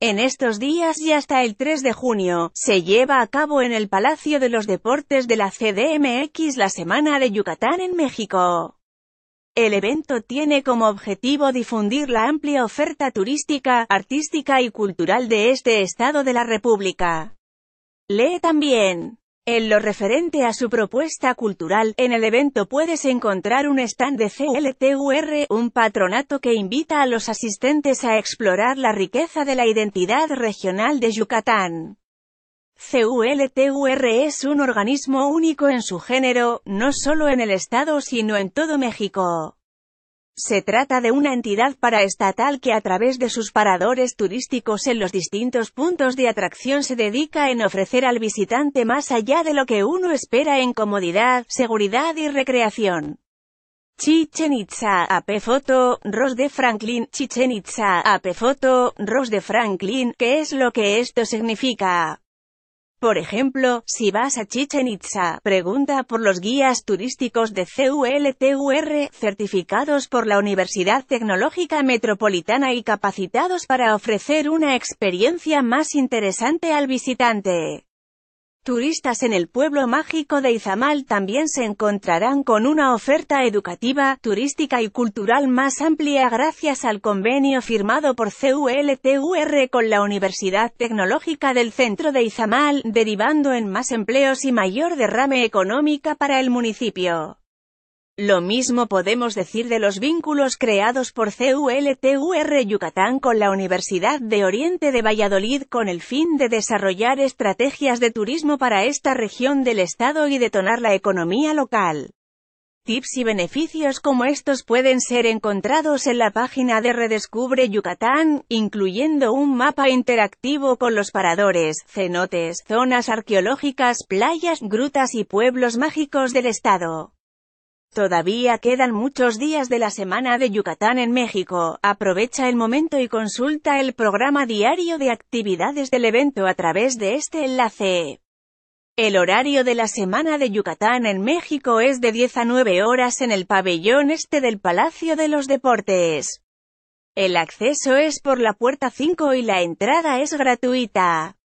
En estos días y hasta el 3 de junio, se lleva a cabo en el Palacio de los Deportes de la CDMX la Semana de Yucatán en México. El evento tiene como objetivo difundir la amplia oferta turística, artística y cultural de este estado de la República. Lee también. En lo referente a su propuesta cultural, en el evento puedes encontrar un stand de CLTUR, un patronato que invita a los asistentes a explorar la riqueza de la identidad regional de Yucatán. CULTUR es un organismo único en su género, no solo en el estado sino en todo México. Se trata de una entidad paraestatal que a través de sus paradores turísticos en los distintos puntos de atracción se dedica en ofrecer al visitante más allá de lo que uno espera en comodidad, seguridad y recreación. Chichen Itza, AP Foto, Ros de Franklin, Chichen Itza, AP Foto, Ros de Franklin, ¿qué es lo que esto significa? Por ejemplo, si vas a Chichen Itza, pregunta por los guías turísticos de CULTUR, certificados por la Universidad Tecnológica Metropolitana y capacitados para ofrecer una experiencia más interesante al visitante turistas en el pueblo mágico de Izamal también se encontrarán con una oferta educativa, turística y cultural más amplia gracias al convenio firmado por CULTUR con la Universidad Tecnológica del Centro de Izamal, derivando en más empleos y mayor derrame económica para el municipio. Lo mismo podemos decir de los vínculos creados por CULTUR Yucatán con la Universidad de Oriente de Valladolid con el fin de desarrollar estrategias de turismo para esta región del estado y detonar la economía local. Tips y beneficios como estos pueden ser encontrados en la página de Redescubre Yucatán, incluyendo un mapa interactivo con los paradores, cenotes, zonas arqueológicas, playas, grutas y pueblos mágicos del estado. Todavía quedan muchos días de la Semana de Yucatán en México, aprovecha el momento y consulta el programa diario de actividades del evento a través de este enlace. El horario de la Semana de Yucatán en México es de 10 a 9 horas en el pabellón este del Palacio de los Deportes. El acceso es por la puerta 5 y la entrada es gratuita.